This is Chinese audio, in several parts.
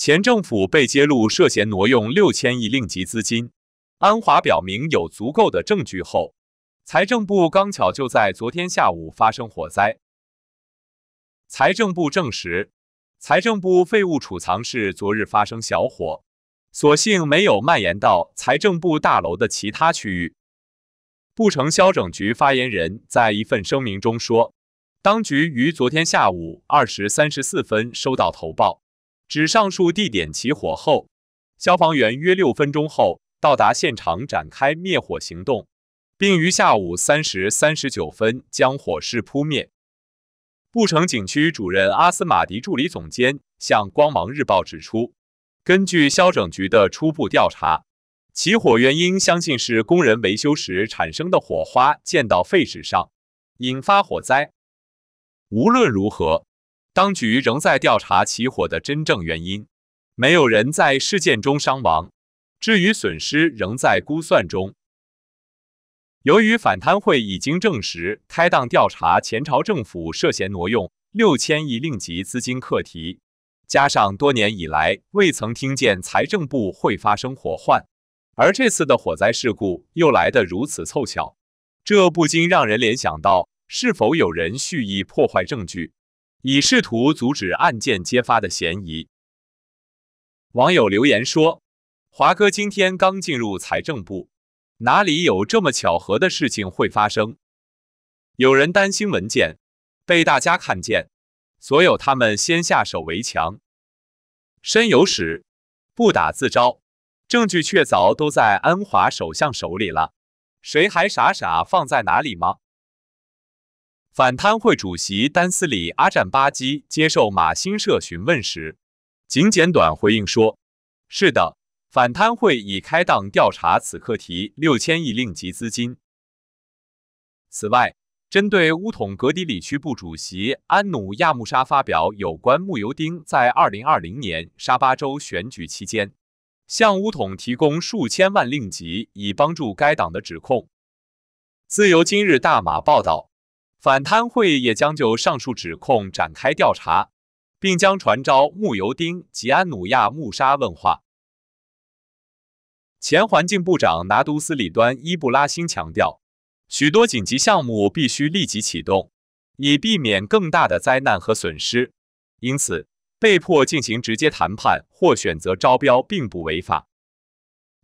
前政府被揭露涉嫌挪用六千亿令吉资金，安华表明有足够的证据后，财政部刚巧就在昨天下午发生火灾。财政部证实，财政部废物储藏室昨日发生小火，所幸没有蔓延到财政部大楼的其他区域。布城消整局发言人，在一份声明中说，当局于昨天下午二时三十四分收到投报。指上述地点起火后，消防员约六分钟后到达现场展开灭火行动，并于下午三时三十九分将火势扑灭。布城景区主任阿斯马迪助理总监向《光芒日报》指出，根据消拯局的初步调查，起火原因相信是工人维修时产生的火花溅到废纸上，引发火灾。无论如何。当局仍在调查起火的真正原因，没有人在事件中伤亡。至于损失，仍在估算中。由于反贪会已经证实开档调查前朝政府涉嫌挪用六千亿令吉资金课题，加上多年以来未曾听见财政部会发生火患，而这次的火灾事故又来得如此凑巧，这不禁让人联想到是否有人蓄意破坏证据。以试图阻止案件揭发的嫌疑。网友留言说：“华哥今天刚进入财政部，哪里有这么巧合的事情会发生？”有人担心文件被大家看见，所有他们先下手为强。身有史，不打自招，证据确凿都在安华首相手里了，谁还傻傻放在哪里吗？反贪会主席丹斯里阿占巴基接受马新社询问时，仅简短回应说：“是的，反贪会已开档调查此课题。六千亿令吉资金。”此外，针对乌统格迪里区部主席安努亚穆沙发表有关穆尤丁在二零二零年沙巴州选举期间向乌统提供数千万令吉以帮助该党的指控，自由今日大马报道。反贪会也将就上述指控展开调查，并将传召穆尤丁及安努亚穆沙问话。前环境部长拿督斯里端伊布拉辛强调，许多紧急项目必须立即启动，以避免更大的灾难和损失。因此，被迫进行直接谈判或选择招标并不违法。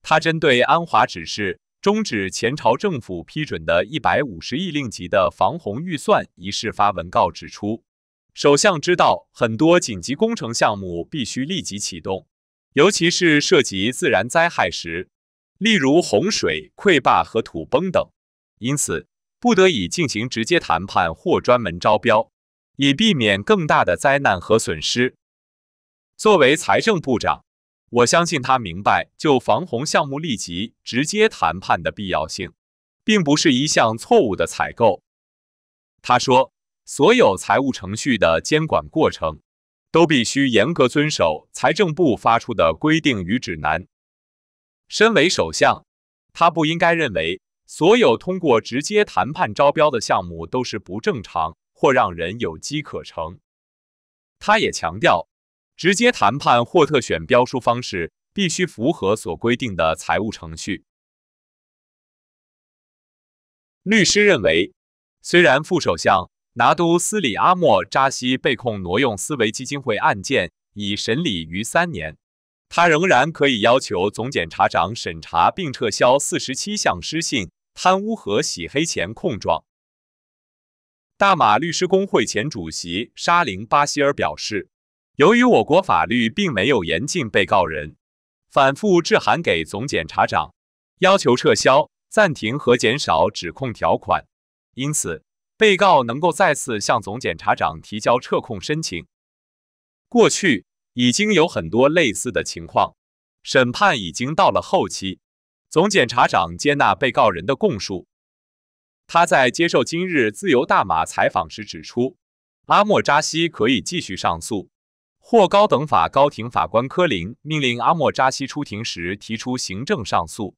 他针对安华指示。终止前朝政府批准的150亿令吉的防洪预算。一事发文告指出，首相知道很多紧急工程项目必须立即启动，尤其是涉及自然灾害时，例如洪水、溃坝和土崩等。因此，不得已进行直接谈判或专门招标，以避免更大的灾难和损失。作为财政部长。我相信他明白就防洪项目立即直接谈判的必要性，并不是一项错误的采购。他说，所有财务程序的监管过程都必须严格遵守财政部发出的规定与指南。身为首相，他不应该认为所有通过直接谈判招标的项目都是不正常或让人有机可乘。他也强调。直接谈判或特选标书方式必须符合所规定的财务程序。律师认为，虽然副首相拿督斯里阿莫扎西被控挪用思维基金会案件已审理逾三年，他仍然可以要求总检察长审查并撤销四十七项失信、贪污和洗黑钱控状。大马律师工会前主席沙林巴希尔表示。由于我国法律并没有严禁被告人反复致函给总检察长，要求撤销、暂停和减少指控条款，因此被告能够再次向总检察长提交撤控申请。过去已经有很多类似的情况，审判已经到了后期，总检察长接纳被告人的供述。他在接受《今日自由大马》采访时指出，阿莫扎西可以继续上诉。获高等法高庭法官科林命令阿莫扎西出庭时提出行政上诉。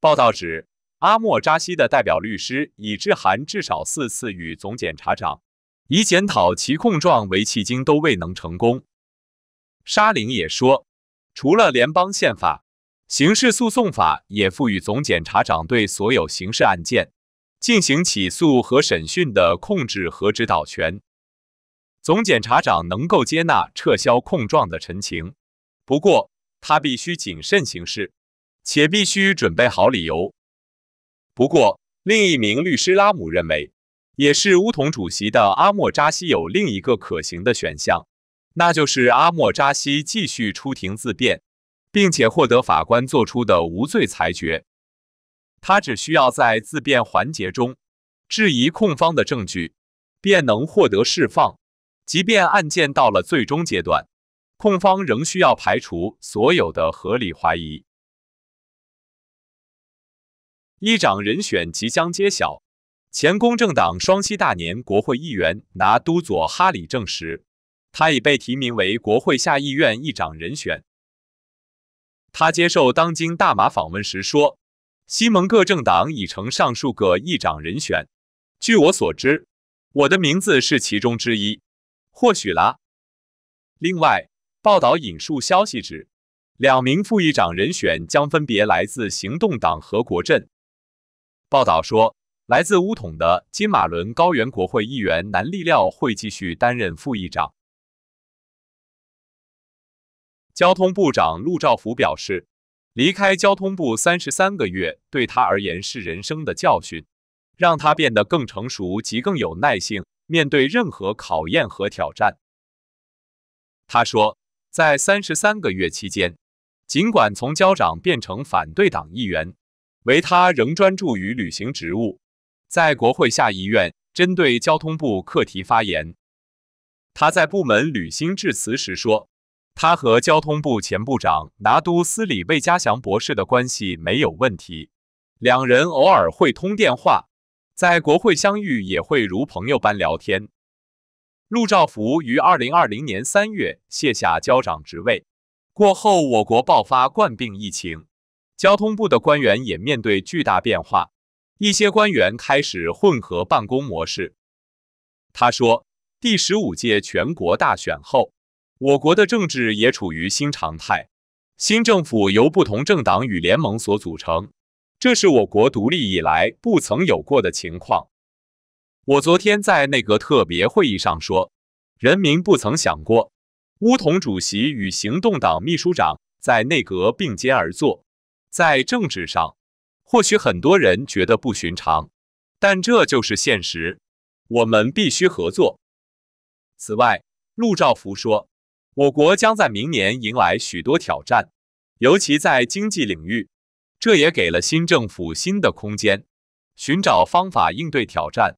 报道指，阿莫扎西的代表律师已致函至少四次与总检察长，以检讨其控状为迄今都未能成功。沙林也说，除了联邦宪法，刑事诉讼法也赋予总检察长对所有刑事案件进行起诉和审讯的控制和指导权。总检察长能够接纳撤销控状的陈情，不过他必须谨慎行事，且必须准备好理由。不过，另一名律师拉姆认为，也是乌统主席的阿莫扎西有另一个可行的选项，那就是阿莫扎西继续出庭自辩，并且获得法官作出的无罪裁决。他只需要在自辩环节中质疑控方的证据，便能获得释放。即便案件到了最终阶段，控方仍需要排除所有的合理怀疑。议长人选即将揭晓，前公正党双栖大年国会议员拿督佐哈里证实，他已被提名为国会下议院议长人选。他接受《当今大马》访问时说：“西蒙各政党已成上述个议长人选，据我所知，我的名字是其中之一。”或许啦。另外，报道引述消息指，两名副议长人选将分别来自行动党和国阵。报道说，来自乌统的金马伦高原国会议员南利廖会继续担任副议长。交通部长陆兆福表示，离开交通部三十三个月对他而言是人生的教训，让他变得更成熟及更有耐性。面对任何考验和挑战，他说，在三十三个月期间，尽管从交长变成反对党议员，维他仍专注于履行职务，在国会下议院针对交通部课题发言。他在部门履行致辞时说，他和交通部前部长拿督斯里魏嘉祥博士的关系没有问题，两人偶尔会通电话。在国会相遇也会如朋友般聊天。陆兆福于二零二零年三月卸下交长职位。过后，我国爆发冠病疫情，交通部的官员也面对巨大变化。一些官员开始混合办公模式。他说，第十五届全国大选后，我国的政治也处于新常态。新政府由不同政党与联盟所组成。这是我国独立以来不曾有过的情况。我昨天在内阁特别会议上说，人民不曾想过，乌同主席与行动党秘书长在内阁并肩而坐。在政治上，或许很多人觉得不寻常，但这就是现实。我们必须合作。此外，陆兆福说，我国将在明年迎来许多挑战，尤其在经济领域。这也给了新政府新的空间，寻找方法应对挑战。